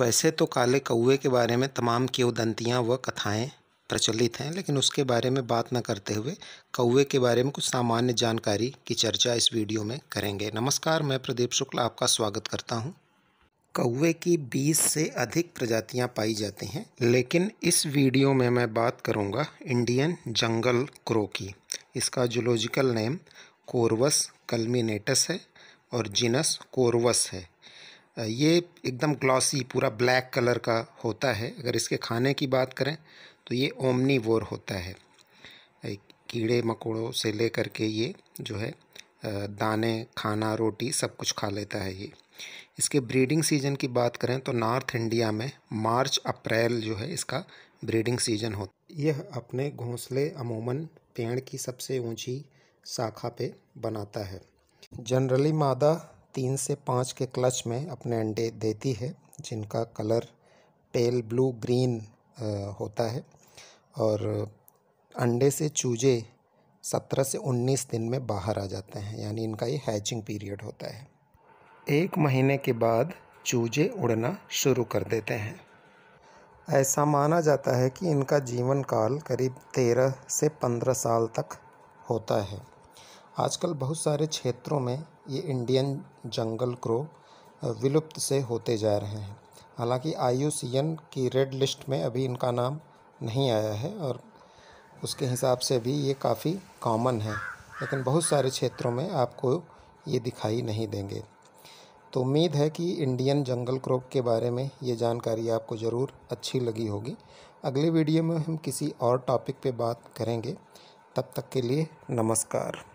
वैसे तो काले कौए के बारे में तमाम किंवदंतियाँ व कथाएँ प्रचलित हैं लेकिन उसके बारे में बात न करते हुए कौए के बारे में कुछ सामान्य जानकारी की चर्चा इस वीडियो में करेंगे नमस्कार मैं प्रदीप शुक्ला आपका स्वागत करता हूँ कौए की बीस से अधिक प्रजातियाँ पाई जाती हैं लेकिन इस वीडियो में मैं बात करूँगा इंडियन जंगल क्रो की इसका जुलॉजिकल नेम कोरवस कलमिनेटस है और जिनस कोरवस है ये एकदम ग्लॉसी पूरा ब्लैक कलर का होता है अगर इसके खाने की बात करें तो ये ओमनी वोर होता है कीड़े मकोड़ों से ले कर के ये जो है दाने खाना रोटी सब कुछ खा लेता है ये इसके ब्रीडिंग सीजन की बात करें तो नॉर्थ इंडिया में मार्च अप्रैल जो है इसका ब्रीडिंग सीजन होता है यह अपने घोंसले अमूमन पेड़ की सबसे ऊंची शाखा पे बनाता है जनरली मादा तीन से पाँच के क्लच में अपने अंडे देती है जिनका कलर पेल ब्लू ग्रीन होता है और अंडे से चूजे सत्रह से उन्नीस दिन में बाहर आ जाते हैं यानी इनका ये हैचिंग पीरियड होता है एक महीने के बाद चूजे उड़ना शुरू कर देते हैं ऐसा माना जाता है कि इनका जीवन काल करीब तेरह से पंद्रह साल तक होता है आजकल बहुत सारे क्षेत्रों में ये इंडियन जंगल क्रो विलुप्त से होते जा रहे हैं हालांकि आई की रेड लिस्ट में अभी इनका नाम नहीं आया है और उसके हिसाब से भी ये काफ़ी कॉमन है लेकिन बहुत सारे क्षेत्रों में आपको ये दिखाई नहीं देंगे तो उम्मीद है कि इंडियन जंगल क्रॉप के बारे में ये जानकारी आपको ज़रूर अच्छी लगी होगी अगले वीडियो में हम किसी और टॉपिक पे बात करेंगे तब तक के लिए नमस्कार